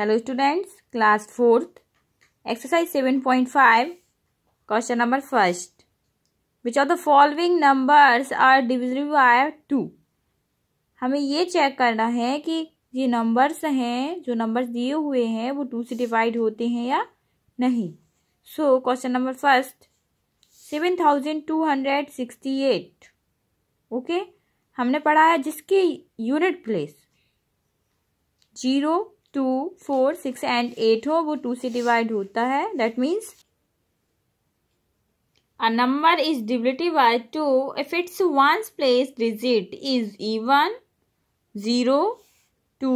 hello students class fourth exercise seven point five question number first which are the following numbers are divisible by two हमें ये check करना है कि ये numbers हैं जो नंबर्स दिए हुए हैं वो टू से डिवाइड होते हैं या नहीं so question number first seven thousand two hundred sixty eight okay हमने पढ़ा है जिसकी unit place zero two four six and eight हो वो टू से डिवाइड होता है that means a number is divisible by two if it's ones place digit is even zero two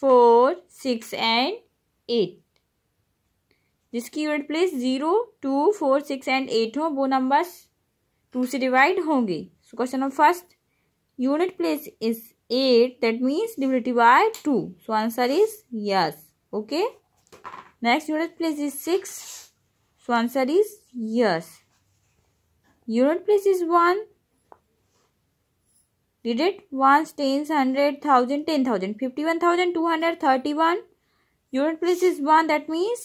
four six and eight जिसकी unit place zero two four six and eight हो वो numbers two से divide होंगे so question number first unit place is 8 that means divided by 2 so answer is yes okay next unit place is 6 so answer is yes unit place is 1 did it ones tens hundred thousand ten thousand fifty one thousand two hundred thirty one unit place is 1 that means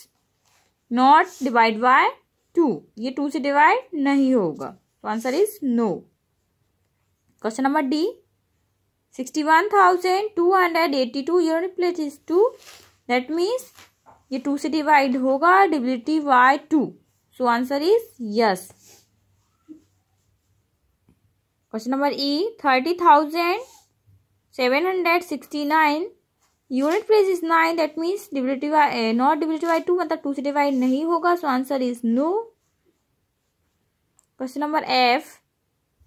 not divide by 2 ये 2 से divide नहीं होगा तो answer is no question number D sixty one 61,282 unit replace is two that means ये two से divide होगा divisibility by two so answer is yes question number E thirty thousand seven hundred sixty nine unit place is nine that means divisibility by not divisibility by two मतलब two से divide नहीं होगा so answer is no question number F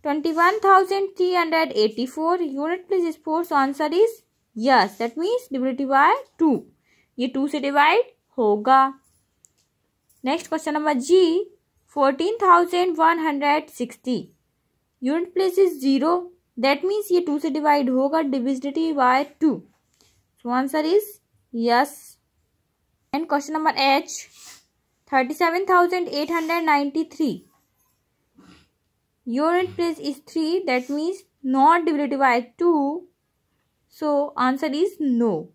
twenty one thousand three hundred four unit plus sports answer is yes that means डिविटी by two ये two से divide होगा next question number G fourteen thousand one hundred sixty unit place is zero that means ये two से divide होगा divisibility by two so answer is yes and question number H thirty seven thousand eight hundred ninety three unit place is 3 that means not divided by 2 so answer is no